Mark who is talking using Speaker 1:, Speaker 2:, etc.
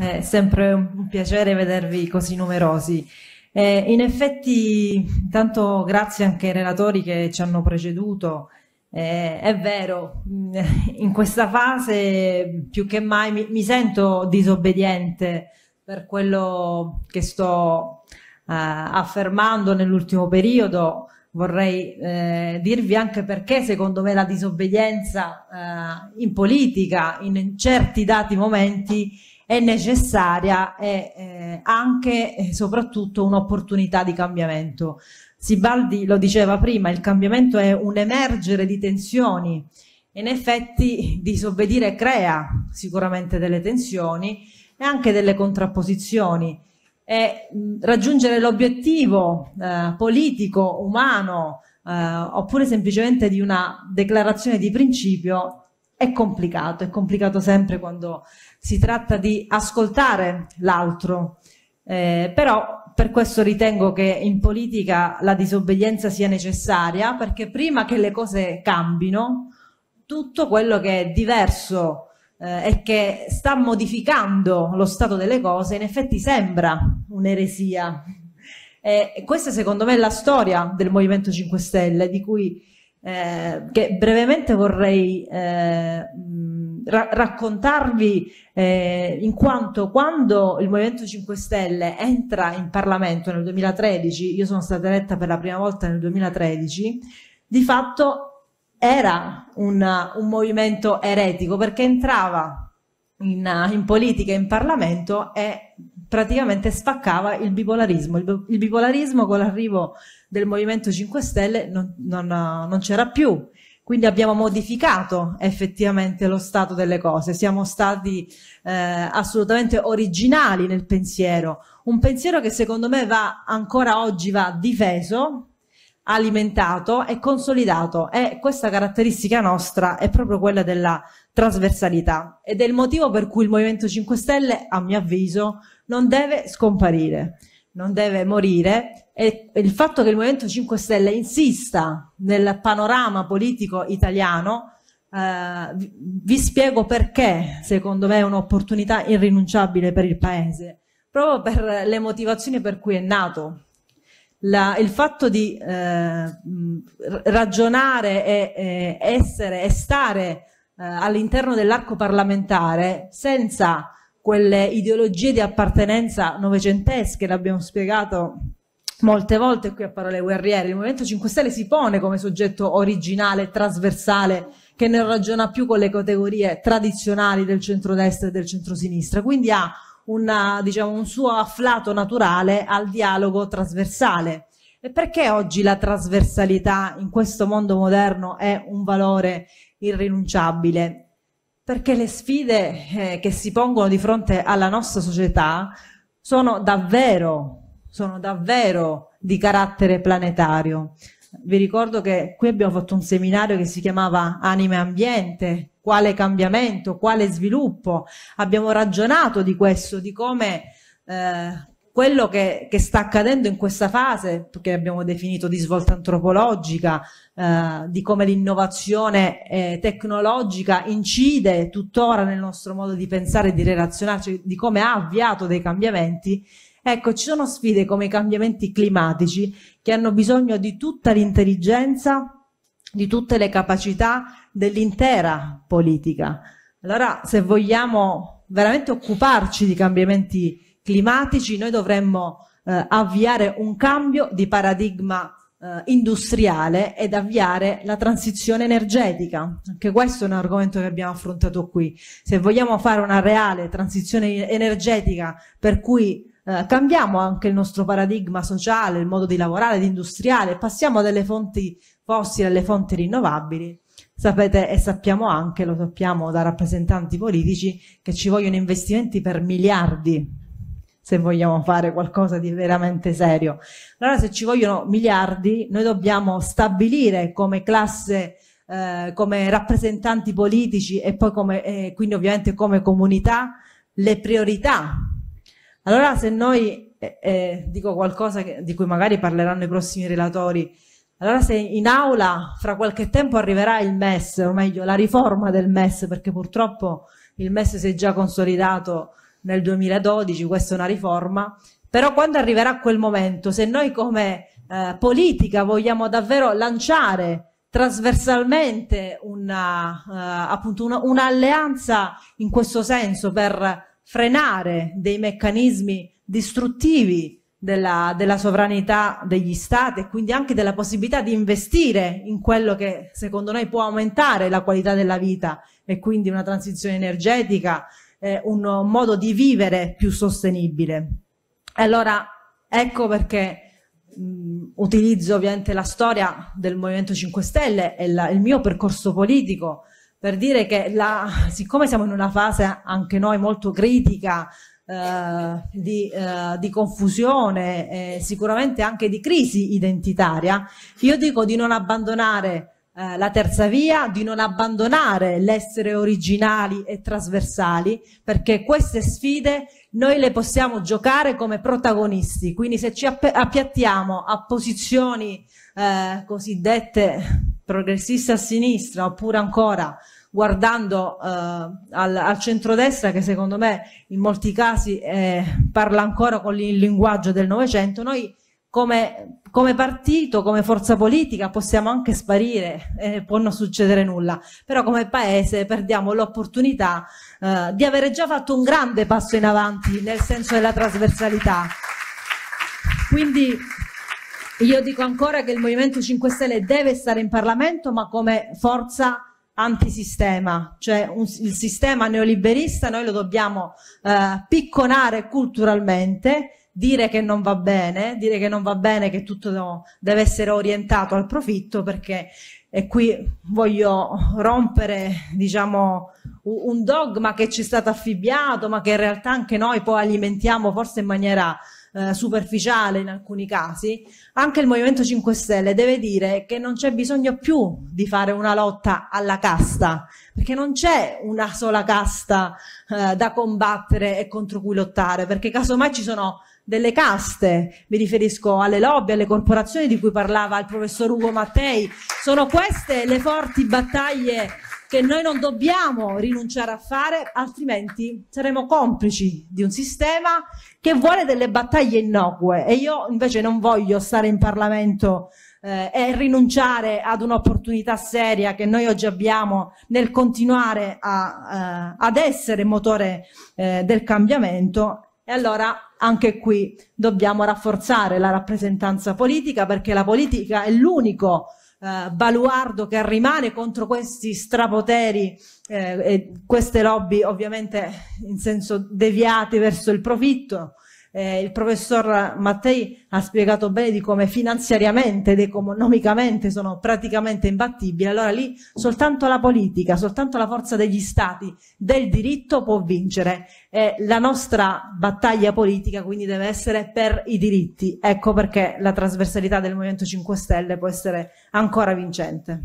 Speaker 1: è sempre un piacere vedervi così numerosi. Eh, in effetti, tanto grazie anche ai relatori che ci hanno preceduto. Eh, è vero, mm, in questa fase più che mai mi, mi sento disobbediente per quello che sto eh, affermando nell'ultimo periodo. Vorrei eh, dirvi anche perché secondo me la disobbedienza eh, in politica in certi dati momenti è necessaria e eh, anche e eh, soprattutto un'opportunità di cambiamento. Sibaldi lo diceva prima, il cambiamento è un emergere di tensioni. In effetti disobbedire crea sicuramente delle tensioni e anche delle contrapposizioni e raggiungere l'obiettivo eh, politico, umano, eh, oppure semplicemente di una declarazione di principio è complicato, è complicato sempre quando si tratta di ascoltare l'altro, eh, però per questo ritengo che in politica la disobbedienza sia necessaria, perché prima che le cose cambino, tutto quello che è diverso eh, e che sta modificando lo stato delle cose, in effetti sembra un'eresia. E eh, questa secondo me è la storia del Movimento 5 Stelle, di cui eh, che brevemente vorrei eh, ra raccontarvi eh, in quanto quando il Movimento 5 Stelle entra in Parlamento nel 2013, io sono stata eletta per la prima volta nel 2013, di fatto era un, un movimento eretico perché entrava in, in politica, in Parlamento e praticamente spaccava il bipolarismo. Il, il bipolarismo con l'arrivo del Movimento 5 Stelle non, non, non c'era più. Quindi abbiamo modificato effettivamente lo stato delle cose, siamo stati eh, assolutamente originali nel pensiero, un pensiero che secondo me va ancora oggi va difeso alimentato e consolidato e questa caratteristica nostra è proprio quella della trasversalità ed è il motivo per cui il Movimento 5 Stelle, a mio avviso, non deve scomparire, non deve morire e il fatto che il Movimento 5 Stelle insista nel panorama politico italiano Uh, vi spiego perché secondo me è un'opportunità irrinunciabile per il Paese, proprio per le motivazioni per cui è nato la, il fatto di eh, ragionare e, e, essere e stare eh, all'interno dell'arco parlamentare senza quelle ideologie di appartenenza novecentesche, l'abbiamo spiegato molte volte qui a parole guerriere, il Movimento 5 Stelle si pone come soggetto originale, trasversale, che non ragiona più con le categorie tradizionali del centrodestra e del centrosinistra, quindi ha una, diciamo, un suo afflato naturale al dialogo trasversale. E perché oggi la trasversalità in questo mondo moderno è un valore irrinunciabile? Perché le sfide eh, che si pongono di fronte alla nostra società sono davvero, sono davvero di carattere planetario vi ricordo che qui abbiamo fatto un seminario che si chiamava Anime Ambiente, quale cambiamento, quale sviluppo. Abbiamo ragionato di questo, di come eh, quello che, che, sta accadendo in questa fase, che abbiamo definito di svolta antropologica, eh, di come l'innovazione eh, tecnologica incide tuttora nel nostro modo di pensare e di relazionarci, di come ha avviato dei cambiamenti, Ecco, ci sono sfide come i cambiamenti climatici che hanno bisogno di tutta l'intelligenza, di tutte le capacità dell'intera politica. Allora, se vogliamo veramente occuparci di cambiamenti climatici, noi dovremmo eh, avviare un cambio di paradigma eh, industriale ed avviare la transizione energetica. Anche questo è un argomento che abbiamo affrontato qui. Se vogliamo fare una reale transizione energetica per cui eh, cambiamo anche il nostro paradigma sociale, il modo di lavorare, di industriale, passiamo dalle fonti fossili alle fonti rinnovabili. Sapete e sappiamo anche, lo sappiamo da rappresentanti politici, che ci vogliono investimenti per miliardi se vogliamo fare qualcosa di veramente serio. Allora se ci vogliono miliardi, noi dobbiamo stabilire come classe eh, come rappresentanti politici e poi come, eh, quindi ovviamente come comunità le priorità allora se noi, eh, eh, dico qualcosa che, di cui magari parleranno i prossimi relatori, allora se in aula fra qualche tempo arriverà il MES, o meglio la riforma del MES, perché purtroppo il MES si è già consolidato nel 2012, questa è una riforma, però quando arriverà quel momento, se noi come eh, politica vogliamo davvero lanciare trasversalmente un'alleanza eh, appunto una, in questo senso per frenare dei meccanismi distruttivi della, della, sovranità degli stati e quindi anche della possibilità di investire in quello che secondo noi può aumentare la qualità della vita e quindi una transizione energetica, eh, un, modo di vivere più sostenibile. allora ecco perché mh, utilizzo ovviamente la storia del Movimento 5 Stelle e la, il mio percorso politico per dire che la, siccome siamo in una fase anche noi molto critica eh, di, eh, di, confusione, eh, sicuramente anche di crisi identitaria, io dico di non abbandonare eh, la terza via, di non abbandonare l'essere originali e trasversali, perché queste sfide noi le possiamo giocare come protagonisti, quindi se ci app appiattiamo a posizioni eh, cosiddette progressista a sinistra oppure ancora guardando eh, al, al centrodestra che secondo me in molti casi eh, parla ancora con il linguaggio del Novecento, noi come, come, partito, come forza politica possiamo anche sparire, eh, può non succedere nulla, però come paese perdiamo l'opportunità eh, di avere già fatto un grande passo in avanti nel senso della trasversalità. Quindi io dico ancora che il Movimento 5 Stelle deve stare in Parlamento, ma come forza antisistema, cioè un, il sistema neoliberista noi lo dobbiamo eh, picconare culturalmente, dire che non va bene, dire che non va bene, che tutto deve essere orientato al profitto perché e qui voglio rompere diciamo un dogma che ci è stato affibbiato ma che in realtà anche noi poi alimentiamo forse in maniera eh, superficiale in alcuni casi, anche il Movimento 5 Stelle deve dire che non c'è bisogno più di fare una lotta alla casta, perché non c'è una sola casta eh, da combattere e contro cui lottare, perché casomai ci sono delle caste, mi riferisco alle lobby, alle corporazioni di cui parlava il professor Ugo Mattei, sono queste le forti battaglie che noi non dobbiamo rinunciare a fare, altrimenti saremo complici di un sistema che vuole delle battaglie innocue e io invece non voglio stare in Parlamento eh, e rinunciare ad un'opportunità seria che noi oggi abbiamo nel continuare a, eh, ad essere motore eh, del cambiamento e allora anche qui dobbiamo rafforzare la rappresentanza politica perché la politica è l'unico eh, baluardo che rimane contro questi strapoteri eh, e queste lobby ovviamente in senso deviati verso il profitto eh, il professor Mattei ha spiegato bene di come finanziariamente ed economicamente sono praticamente imbattibili, allora lì soltanto la politica, soltanto la forza degli stati, del diritto può vincere. Eh, la nostra battaglia politica quindi deve essere per i diritti, ecco perché la trasversalità del Movimento 5 Stelle può essere ancora vincente.